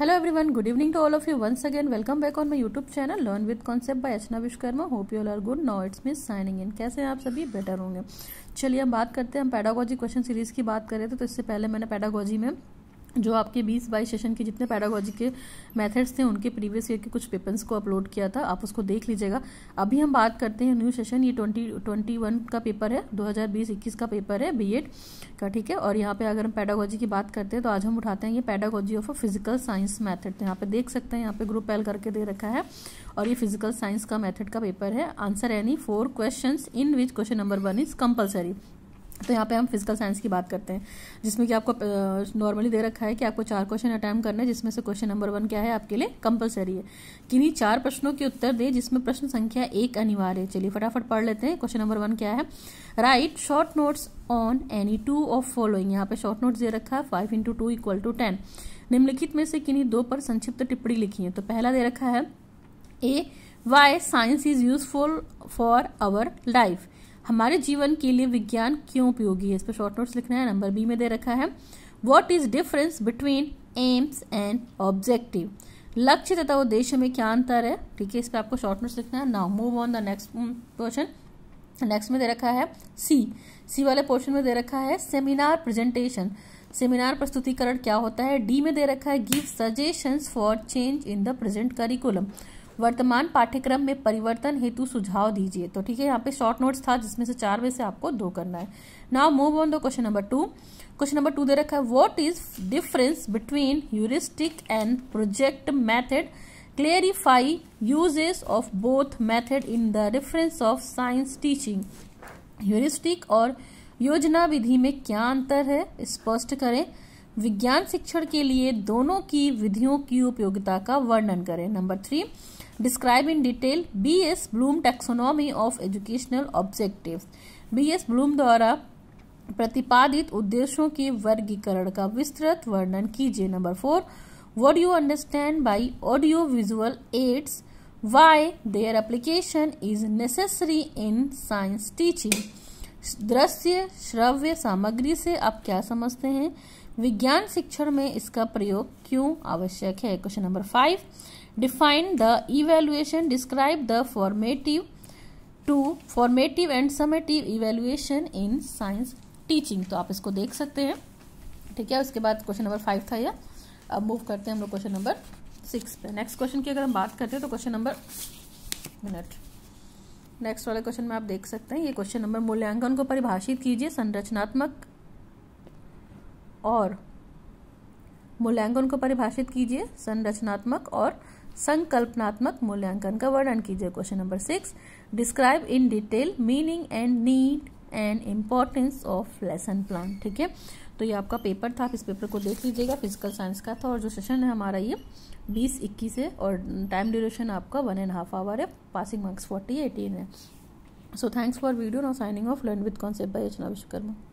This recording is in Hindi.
hello everyone good evening to all of you once again welcome back on my YouTube channel learn with concept by Rachna Vishwakarma hope you all are good now it's miss signing in कैसे हैं आप सभी बेटर होंगे चलिए हम बात करते हैं हम पैडागोजी क्वेश्चन सीरीज की बात करें तो इससे पहले मैंने पैडागोजी में जो आपके बीस बाईस सेशन के जितने पैडागोजी के मेथड्स थे उनके प्रीवियस ईयर के कुछ पेपर्स को अपलोड किया था आप उसको देख लीजिएगा अभी हम बात करते हैं न्यू सेशन ये ट्वेंटी ट्वेंटी वन का पेपर है दो हज़ार बीस इक्कीस का पेपर है बी एड का ठीक है और यहाँ पे अगर हम पैडागोजी की बात करते हैं तो आज हम उठाते हैं ये pedagogy of a physical science method तो यहाँ पे देख सकते हैं यहाँ पे ग्रुप एल करके दे रखा है और ये फिजिकल साइंस का मैथड का पेपर है answer any four question in which question number one is compulsory तो यहाँ पे हम फिजिकल साइंस की बात करते हैं जिसमें कि आपको नॉर्मली दे रखा है कि आपको चार क्वेश्चन अटैम्प्ट करने हैं जिसमें से क्वेश्चन नंबर वन क्या है आपके लिए कंपलसरी है किन्हीं चार प्रश्नों के उत्तर दे जिसमें प्रश्न संख्या एक अनिवार्य है चलिए फटाफट पढ़ लेते हैं क्वेश्चन नंबर वन क्या है write short notes on any two of following यहाँ पे शॉर्ट नोट्स दे रखा है five into two equal to ten निम्नलिखित में से किन्हीं दो पर संक्षिप्त टिप्पणी लिखी है तो पहला दे रखा है a why science is useful for our life हमारे जीवन के लिए विज्ञान क्यों उपयोगी है इस पर शॉर्ट नोट्स लिखना है नंबर बी में दे रखा है what is difference between aims and objective लक्ष्य तथा उद्देश्य में क्या अंतर है ठीक है इस पर आपको शॉर्ट नोट्स लिखना है now move on the next question next में दे रखा है सी सी वाले पोर्शन में दे रखा है सेमिनार प्रेजेंटेशन सेमिनार प्रस्तुतिकरण क्या होता है डी में दे रखा है give suggestions for change in the present curriculum वर्तमान पाठ्यक्रम में परिवर्तन हेतु सुझाव दीजिए तो ठीक है यहाँ पे शॉर्ट नोट्स था जिसमें से चार में से आपको दो करना है now move on the question number two question number two दे रखा है what is difference between heuristic and project method clarify uses of both method in the reference of science teaching heuristic और योजना विधि में क्या अंतर है स्पष्ट करें विज्ञान शिक्षण के लिए दोनों की विधियों की उपयोगिता का वर्णन करें number three describe in detail B S Bloom taxonomy of educational objective B S Bloom द्वारा प्रतिपादित उद्देश्यों के वर्गीकरण का विस्तृत वर्णन कीजिए number four what you understand by audio visual aids why their application is necessary in science teaching दृश्य श्रव्य सामग्री से आप क्या समझते हैं विज्ञान शिक्षण में इसका प्रयोग क्यों आवश्यक है question number five define the evaluation describe the formative to formative and summative evaluation in science teaching तो आप इसको देख सकते हैं ठीक है उसके बाद क्वेश्चन नंबर फाइव था यह अब मूव करते हैं हम लोग क्वेश्चन नंबर सिक्स पे नेक्स्ट क्वेश्चन की अगर हम बात करते हैं तो क्वेश्चन नंबर मिनट नेक्स्ट वाले क्वेश्चन में आप देख सकते हैं ये क्वेश्चन नंबर मूल्यांकन को परिभाषित कीजिए संरचनात्मक और मूल्यांकन को परिभाषित कीजिए संरचनात्मक और संकल्पनात्मक मूल्यांकन का वर्णन कीजिए question number six describe in detail meaning and need and importance of lesson plan ठीक है तो ये आपका पेपर था आप इस पेपर को देख लीजिएगा फिजिकल साइंस का था और जो सेशन है हमारा ये बीस इक्कीस है और टाइम ड्यूरेशन आपका वन एंड हाफ आवर है पासिंग मार्क्स फोर्टी एटीन है so thanks for video now signing off learn with concept by Rachna Vishwakarma